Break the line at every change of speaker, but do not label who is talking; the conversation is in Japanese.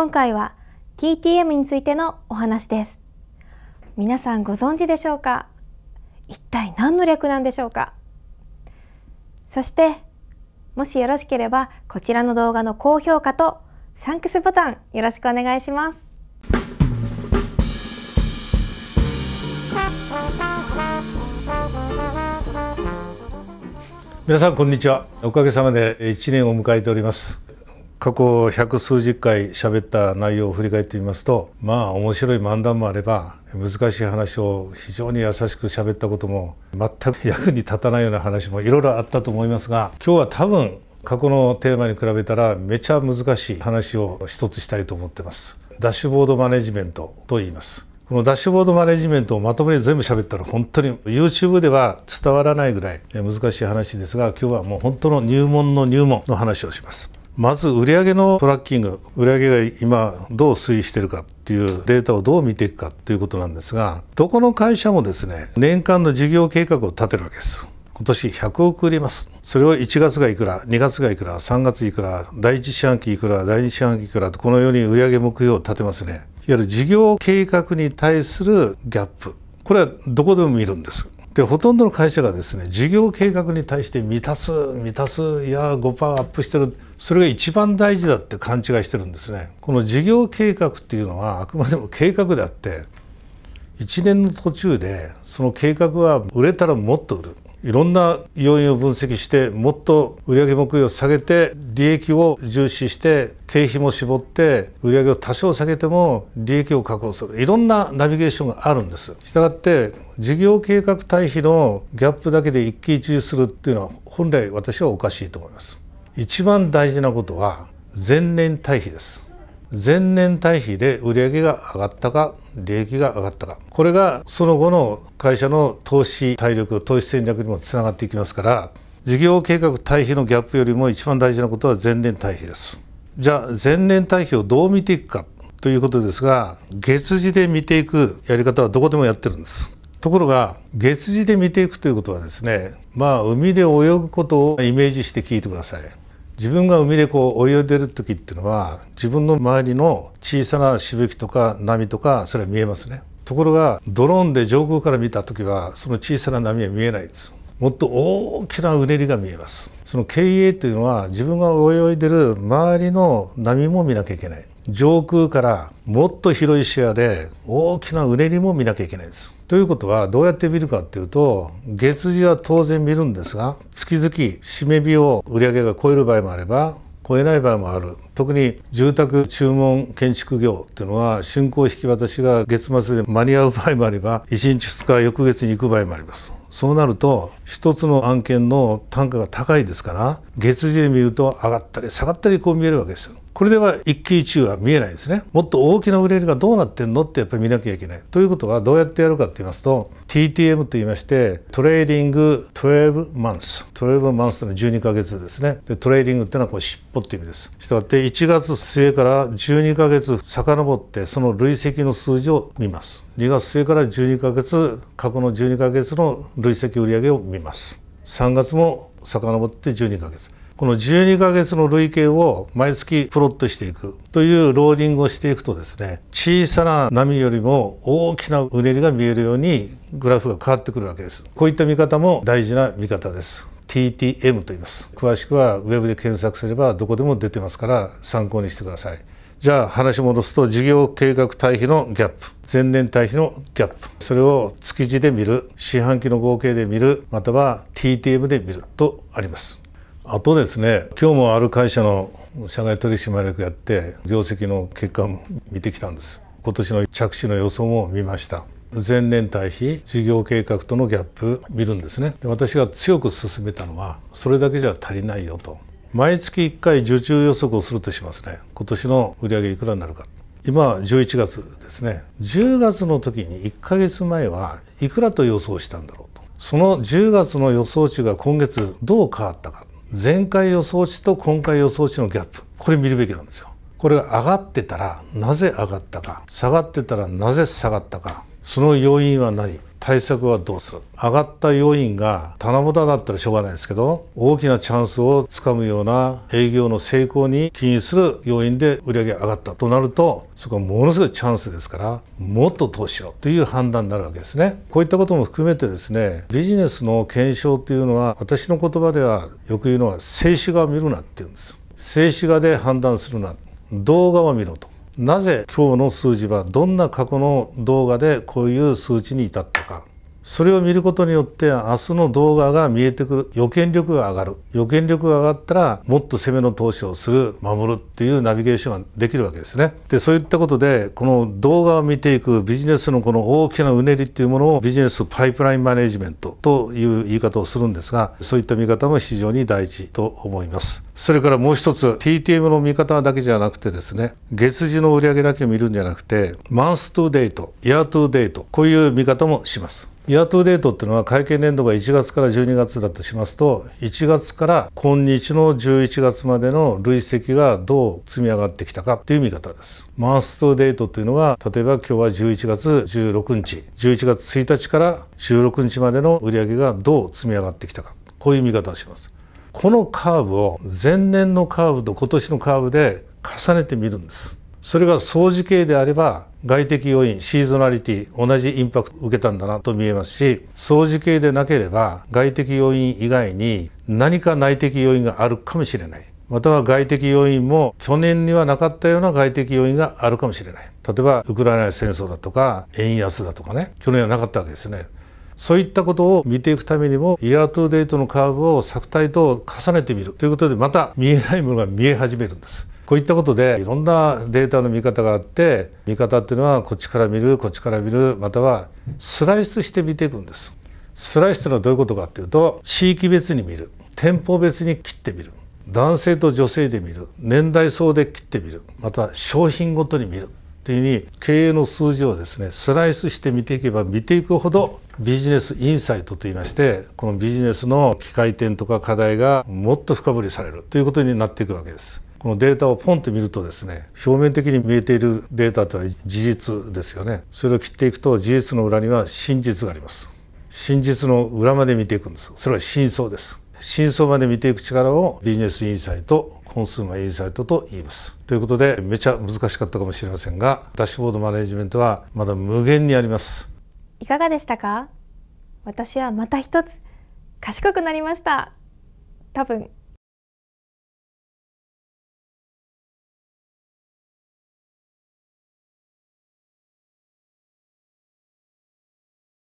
今回は TTM についてのお話です皆さんご存知でしょうか一体何の略なんでしょうかそしてもしよろしければこちらの動画の高評価とサンクスボタンよろしくお願いしますみなさんこんにちはおかげさまで1年を迎えております過去百数十回喋った内容を振り返ってみますとまあ面白い漫談もあれば難しい話を非常に優しく喋ったことも全く役に立たないような話もいろいろあったと思いますが今日は多分過去のテーマに比べたらめちゃ難しい話を一つしたいと思ってます。ダッシュボードマネジメントと言います。このダッシュボードマネジメントをまとめて全部喋ったら本当に YouTube では伝わらないぐらい難しい話ですが今日はもう本当の入門の入門の話をします。まず売上のトラッキング売上が今どう推移してるかっていうデータをどう見ていくかっていうことなんですがどこの会社もですね年間の事業計画を立てるわけです今年100億売りますそれを1月がいくら2月がいくら3月いくら第1四半期いくら第2四半期いくらとこのように売上目標を立てますねいわゆる事業計画に対するギャップこれはどこでも見るんですでほとんどの会社がですね事業計画に対して満たす満たすいや5%アップしてるそれが一番大事だって勘違いしてるんですねこの事業計画っていうのはあくまでも計画であって1年の途中でその計画は売れたらもっと売るいろんな要因を分析してもっと売上目標を下げて利益を重視して経費も絞って売上を多少下げても利益を確保するいろんなナビゲーションがあるんですしたがって事業計画対比のギャップだけで一喜一憂するっていうのは本来私はおかしいと思います一番大事なことは前年対比です前年対比で売上が上がったか利益が上がったかこれがその後の会社の投資体力投資戦略にもつながっていきますから事業計画対比のギャップよりも一番大事なことは前年対比ですじゃあ前年対比をどう見ていくかということですが月次で見ていくやり方はどこでもやってるんですところが月次で見ていくということはですねまあ海で泳ぐことをイメージして聞いてください自分が海でこう泳いでる時っていうのは自分の周りの小さなしぶきとか波とかそれは見えますねところがドローンで上空から見た時はその小さな波は見えないですもっと大きなうねりが見えますその経営というのは自分が泳いでる周りの波も見なきゃいけない上空からもっと広い視野で大きなうねりも見なきゃいけないんですということはどうやって見るかっていうと月次は当然見るんですが月々締め日を売り上げが超える場合もあれば超えない場合もある特に住宅注文建築業っていうのは竣工引き渡しが月末で間に合う場合もあれば1日2日翌月に行く場合もありますそうなると一つの案件の単価が高いですから月次で見ると上がったり下がったりこう見えるわけですよこれでは一喜一憂は見えないですねもっと大きな売れがどうなってんのってやっぱり見なきゃいけないということはどうやってやるかって言いますと TTM と言いましてトレーディング12マンス12マンス t の12ヶ月ですねでトレーディングっていうのはこう尻尾って意味ですしたがって1月末から12ヶ月遡ってその累積の数字を見ます2月末から12ヶ月過去の12ヶ月の累積売上を見ます3月も遡って12ヶ月この12ヶ月の累計を毎月プロットしていくというローディングをしていくとですね小さな波よりも大きなうねりが見えるようにグラフが変わってくるわけですこういった見方も大事な見方です TTM と言います詳しくはウェブで検索すればどこでも出てますから参考にしてくださいじゃあ話戻すと事業計画対比のギャップ前年対比のギャップそれを築地で見る四半期の合計で見るまたは TTM で見るとありますあとですね今日もある会社の社外取締役やって業績の結果も見てきたんです今年の着手の予想も見ました前年対比事業計画とのギャップ見るんですねで私が強く進めたのはそれだけじゃ足りないよと毎月1回受注予測をするとしますね今年の売上いくらになるか今11月ですね10月の時に1か月前はいくらと予想したんだろうとその10月の予想値が今月どう変わったか前回予想値と今回予想値のギャップこれ見るべきなんですよこれが上がってたらなぜ上がったか下がってたらなぜ下がったかその要因は何対策はどうする上がった要因が棚本だったらしょうがないですけど大きなチャンスをつかむような営業の成功に起因する要因で売上上がったとなるとそこはものすごいチャンスですからもっと投資しろという判断になるわけですねこういったことも含めてですねビジネスの検証というのは私の言葉ではよく言うのは静止画を見るなっていうんです静止画で判断するな動画を見ろとなぜ今日の数字はどんな過去の動画でこういう数値に至ったかそれを見ることによって明日の動画が見えてくる予見力が上がる予見力が上がったらもっと攻めの投資をする守るっていうナビゲーションができるわけですね。でそういったことでこの動画を見ていくビジネスのこの大きなうねりっていうものをビジネスパイプラインマネジメントという言い方をするんですがそういった見方も非常に大事と思います。それからもう一つ TTM の見方だけじゃなくてですね月次の売上だけ見るんじゃなくてマンストゥーデートイヤートゥーデートこういう見方もします。イヤートゥーデートっていうのは会計年度が1月から12月だとしますと1月から今日の11月までの累積がどう積み上がってきたかっていう見方ですマンストゥーデートっていうのは例えば今日は11月16日11月1日から16日までの売上がどう積み上がってきたかこういう見方をしますこのカーブを前年のカーブと今年のカーブで重ねてみるんですそれが総時系であれば外的要因シーズナリティ同じインパクトを受けたんだなと見えますし掃除系でなければ外的要因以外に何か内的要因があるかもしれないまたは外的要因も去年にはなかったような外的要因があるかもしれない例えばウクライナ戦争だとか円安だとかね去年はなかったわけですねそういったことを見ていくためにもイヤートゥーデートのカーブを作体と重ねてみるということでまた見えないものが見え始めるんですこういったことでいろんなデータの見方があって見方っていうのはこっちから見るこっちから見るまたはスライスして見ていくんですスライスというのはどういうことかっていうと地域別に見る店舗別に切ってみる男性と女性で見る年代層で切ってみるまた商品ごとに見るというふうに経営の数字をですねスライスして見ていけば見ていくほどビジネスインサイトといいましてこのビジネスの機会点とか課題がもっと深掘りされるということになっていくわけです。このデータをポンって見るとですね表面的に見えているデータとは事実ですよねそれを切っていくと事実の裏には真実があります真実の裏まで見ていくんですそれは真相です真相まで見ていく力をビジネスインサイトコンスーマーインサイトと言いますということでめちゃ難しかったかもしれませんがダッシュボードマネジメントはまだ無限にありますいかがでしたか私はまた一つ賢くなりました多分